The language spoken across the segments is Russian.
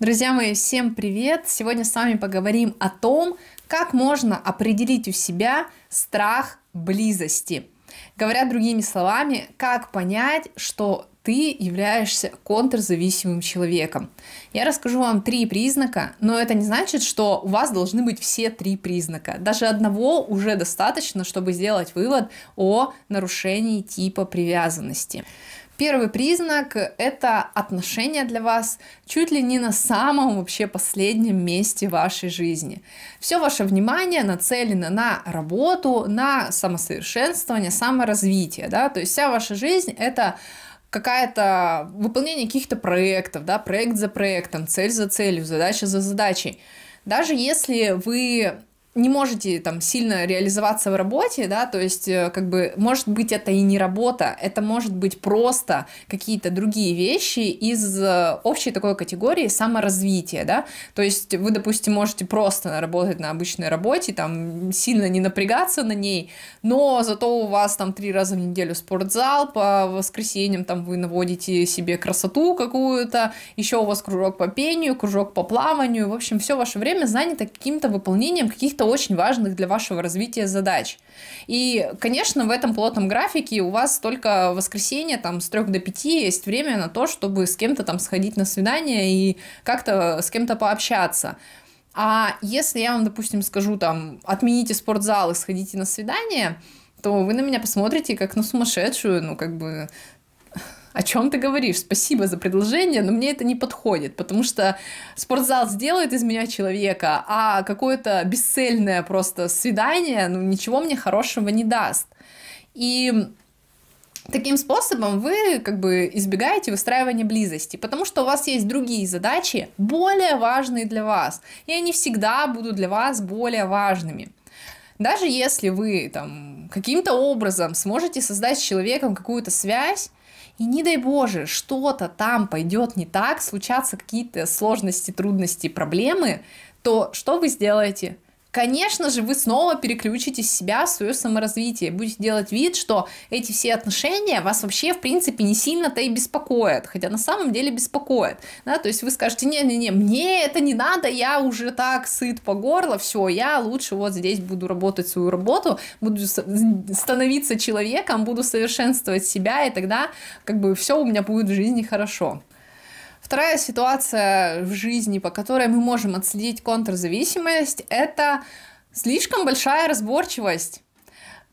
Друзья мои, всем привет! Сегодня с вами поговорим о том, как можно определить у себя страх близости. Говоря другими словами, как понять, что ты являешься контрзависимым человеком. Я расскажу вам три признака, но это не значит, что у вас должны быть все три признака. Даже одного уже достаточно, чтобы сделать вывод о нарушении типа привязанности. Первый признак – это отношения для вас чуть ли не на самом вообще последнем месте вашей жизни. Все ваше внимание нацелено на работу, на самосовершенствование, саморазвитие, да, то есть вся ваша жизнь – это какая-то выполнение каких-то проектов, да, проект за проектом, цель за целью, задача за задачей. Даже если вы не можете там сильно реализоваться в работе, да, то есть э, как бы может быть это и не работа, это может быть просто какие-то другие вещи из э, общей такой категории саморазвития, да, то есть вы, допустим, можете просто работать на обычной работе, там сильно не напрягаться на ней, но зато у вас там три раза в неделю спортзал, по воскресеньям там вы наводите себе красоту какую-то, еще у вас кружок по пению, кружок по плаванию, в общем, все ваше время занято каким-то выполнением каких-то каких-то очень важных для вашего развития задач. И, конечно, в этом плотном графике у вас только воскресенье там с 3 до 5 есть время на то, чтобы с кем-то там сходить на свидание и как-то с кем-то пообщаться. А если я вам, допустим, скажу там, отмените спортзал и сходите на свидание, то вы на меня посмотрите как на сумасшедшую, ну как бы о чем ты говоришь? Спасибо за предложение, но мне это не подходит, потому что спортзал сделает из меня человека, а какое-то бесцельное просто свидание, ну, ничего мне хорошего не даст. И Таким способом вы как бы избегаете выстраивания близости, потому что у вас есть другие задачи, более важные для вас, и они всегда будут для вас более важными. Даже если вы там каким-то образом сможете создать с человеком какую-то связь, и не дай боже, что-то там пойдет не так, случатся какие-то сложности, трудности, проблемы, то что вы сделаете? конечно же, вы снова переключите себя, свое саморазвитие, будете делать вид, что эти все отношения вас вообще, в принципе, не сильно-то и беспокоят, хотя на самом деле беспокоят, да, то есть вы скажете, не-не-не, мне это не надо, я уже так сыт по горло, все, я лучше вот здесь буду работать свою работу, буду становиться человеком, буду совершенствовать себя, и тогда как бы все у меня будет в жизни хорошо. Вторая ситуация в жизни, по которой мы можем отследить контрзависимость, это слишком большая разборчивость.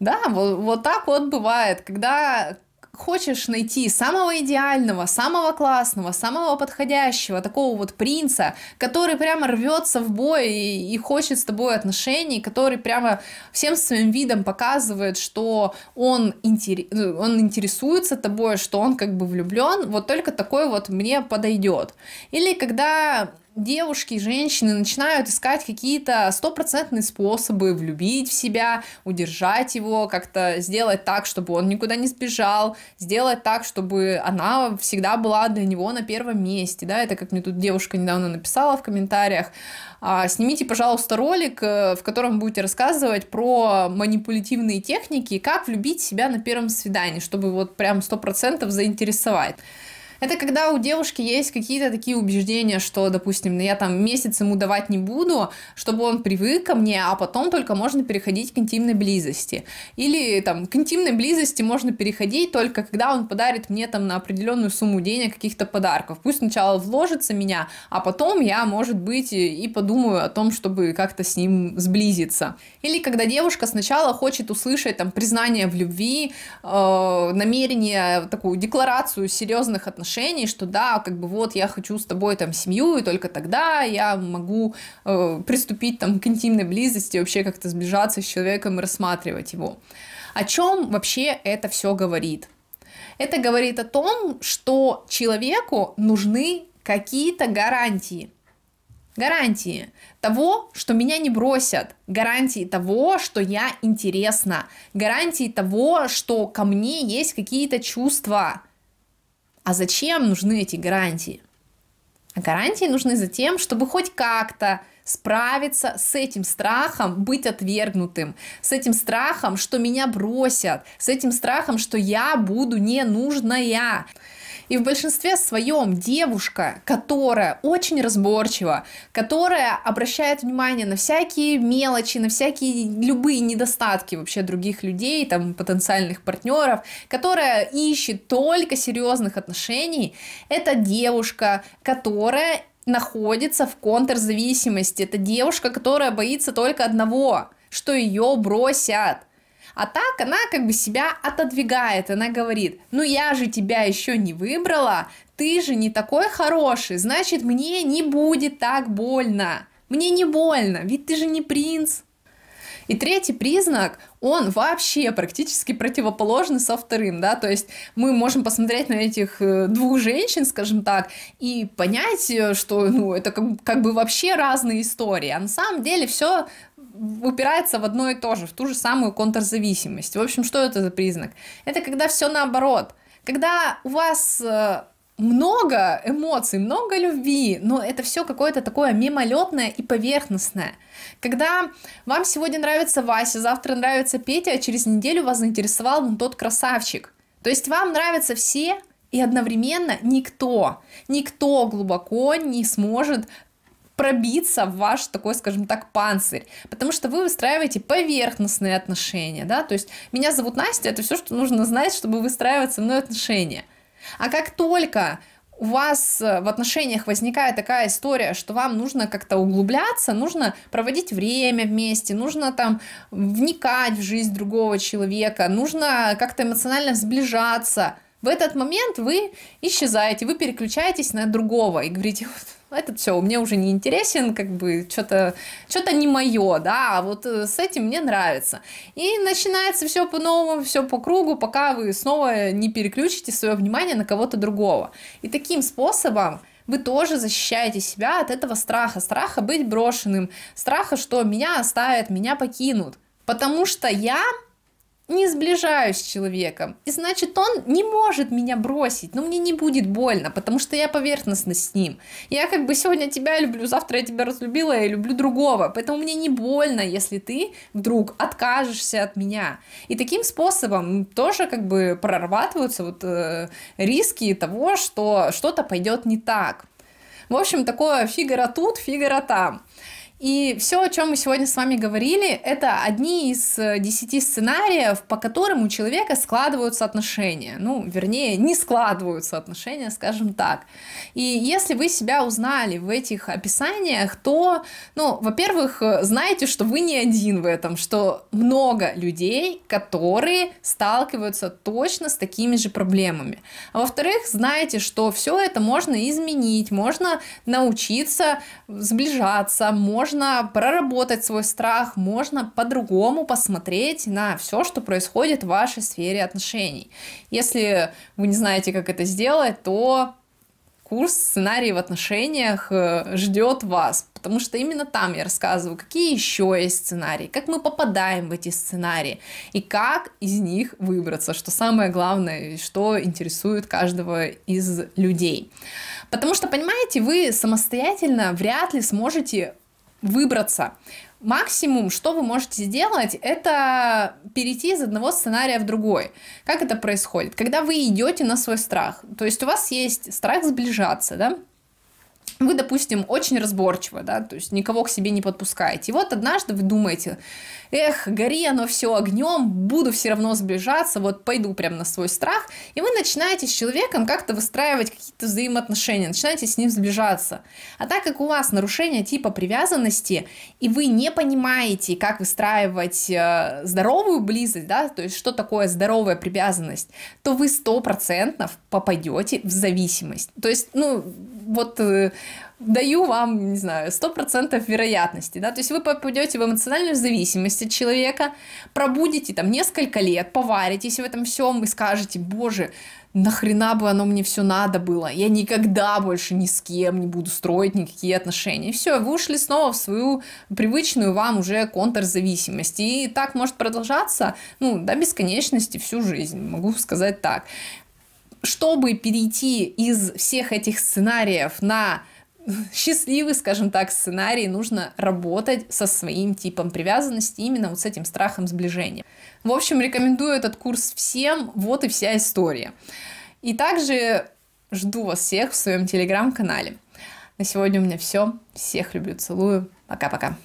Да, вот, вот так вот бывает, когда хочешь найти самого идеального, самого классного, самого подходящего, такого вот принца, который прямо рвется в бой и, и хочет с тобой отношений, который прямо всем своим видом показывает, что он, интерес, ну, он интересуется тобой, что он как бы влюблен, вот только такой вот мне подойдет. Или когда девушки, женщины начинают искать какие-то стопроцентные способы влюбить в себя, удержать его, как-то сделать так, чтобы он никуда не сбежал, сделать так, чтобы она всегда была для него на первом месте, да, это как мне тут девушка недавно написала в комментариях, а, снимите, пожалуйста, ролик, э, в котором будете рассказывать про манипулятивные техники, как влюбить себя на первом свидании, чтобы вот прям сто процентов заинтересовать. Это когда у девушки есть какие-то такие убеждения, что, допустим, ну, я там месяц ему давать не буду, чтобы он привык ко мне, а потом только можно переходить к интимной близости. Или там к интимной близости можно переходить только когда он подарит мне там на определенную сумму денег каких-то подарков. Пусть сначала вложится меня, а потом я, может быть, и подумаю о том, чтобы как-то с ним сблизиться. Или когда девушка сначала хочет услышать там признание в любви, э, намерение, такую декларацию серьезных отношений, отношений, что да, как бы вот я хочу с тобой там семью, и только тогда я могу э, приступить там к интимной близости, вообще как-то сближаться с человеком и рассматривать его. О чем вообще это все говорит? Это говорит о том, что человеку нужны какие-то гарантии. Гарантии того, что меня не бросят, гарантии того, что я интересна, гарантии того, что ко мне есть какие-то чувства, а зачем нужны эти гарантии? гарантии нужны за тем, чтобы хоть как-то справиться с этим страхом быть отвергнутым, с этим страхом, что меня бросят, с этим страхом, что я буду ненужная. И в большинстве своем девушка, которая очень разборчива, которая обращает внимание на всякие мелочи, на всякие любые недостатки вообще других людей, там, потенциальных партнеров, которая ищет только серьезных отношений, это девушка, которая находится в контрзависимости. Это девушка, которая боится только одного, что ее бросят. А так она как бы себя отодвигает, она говорит, ну я же тебя еще не выбрала, ты же не такой хороший, значит мне не будет так больно. Мне не больно, ведь ты же не принц. И третий признак, он вообще практически противоположный со вторым, да, то есть мы можем посмотреть на этих э, двух женщин, скажем так, и понять, э, что, ну, это как, как бы вообще разные истории, а на самом деле все упирается в одно и то же, в ту же самую контрзависимость. В общем, что это за признак? Это когда все наоборот. Когда у вас э, много эмоций, много любви, но это все какое-то такое мимолетное и поверхностное. Когда вам сегодня нравится Вася, завтра нравится Петя, а через неделю вас заинтересовал вон тот красавчик. То есть вам нравятся все, и одновременно никто, никто глубоко не сможет пробиться в ваш такой, скажем так, панцирь, потому что вы выстраиваете поверхностные отношения, да, то есть меня зовут Настя, это все, что нужно знать, чтобы выстраивать со мной отношения. А как только у вас э, в отношениях возникает такая история, что вам нужно как-то углубляться, нужно проводить время вместе, нужно там вникать в жизнь другого человека, нужно как-то эмоционально сближаться – в этот момент вы исчезаете, вы переключаетесь на другого и говорите, этот все, мне уже не интересен, как бы что-то что не мое, да, а вот э, с этим мне нравится. И начинается все по-новому, все по кругу, пока вы снова не переключите свое внимание на кого-то другого. И таким способом вы тоже защищаете себя от этого страха, страха быть брошенным, страха, что меня оставят, меня покинут. Потому что я не сближаюсь с человеком. И значит, он не может меня бросить, но мне не будет больно, потому что я поверхностно с ним. Я как бы сегодня тебя люблю, завтра я тебя разлюбила, я люблю другого. Поэтому мне не больно, если ты вдруг откажешься от меня. И таким способом тоже как бы прорабатываются вот э, риски того, что что-то пойдет не так. В общем, такое фигара тут, фигара там. И все, о чем мы сегодня с вами говорили, это одни из э, десяти сценариев, по которым у человека складываются отношения. Ну, вернее, не складываются отношения, скажем так. И если вы себя узнали в этих описаниях, то, ну, во-первых, э, знаете, что вы не один в этом, что много людей, которые сталкиваются точно с такими же проблемами. А во-вторых, знаете, что все это можно изменить, можно научиться сближаться, можно можно проработать свой страх, можно по-другому посмотреть на все, что происходит в вашей сфере отношений. Если вы не знаете, как это сделать, то курс сценарий в отношениях э, ждет вас, потому что именно там я рассказываю, какие еще есть сценарии, как мы попадаем в эти сценарии и как из них выбраться, что самое главное, что интересует каждого из людей. Потому что, понимаете, вы самостоятельно вряд ли сможете выбраться. Максимум, что вы можете сделать, это перейти из одного сценария в другой. Как это происходит? Когда вы идете на свой страх, то есть у вас есть страх сближаться, да? вы, допустим, очень разборчиво, да, то есть никого к себе не подпускаете. И вот однажды вы думаете, эх, гори оно все огнем, буду все равно сближаться, вот пойду прям на свой страх. И вы начинаете с человеком как-то выстраивать какие-то взаимоотношения, начинаете с ним сближаться. А так как у вас нарушение типа привязанности, и вы не понимаете, как выстраивать э, здоровую близость, да, то есть что такое здоровая привязанность, то вы 100% попадете в зависимость. То есть, ну, вот э, даю вам, не знаю, 100% вероятности, да, то есть вы попадете в эмоциональную зависимость от человека, пробудете там несколько лет, поваритесь в этом всем и скажете, боже, нахрена бы оно мне все надо было, я никогда больше ни с кем не буду строить никакие отношения. И все, вы ушли снова в свою привычную вам уже контрзависимость. И так может продолжаться, ну, до бесконечности всю жизнь, могу сказать так чтобы перейти из всех этих сценариев на счастливый, скажем так, сценарий, нужно работать со своим типом привязанности, именно вот с этим страхом сближения. В общем, рекомендую этот курс всем, вот и вся история. И также жду вас всех в своем телеграм-канале. На сегодня у меня все. Всех люблю, целую. Пока-пока.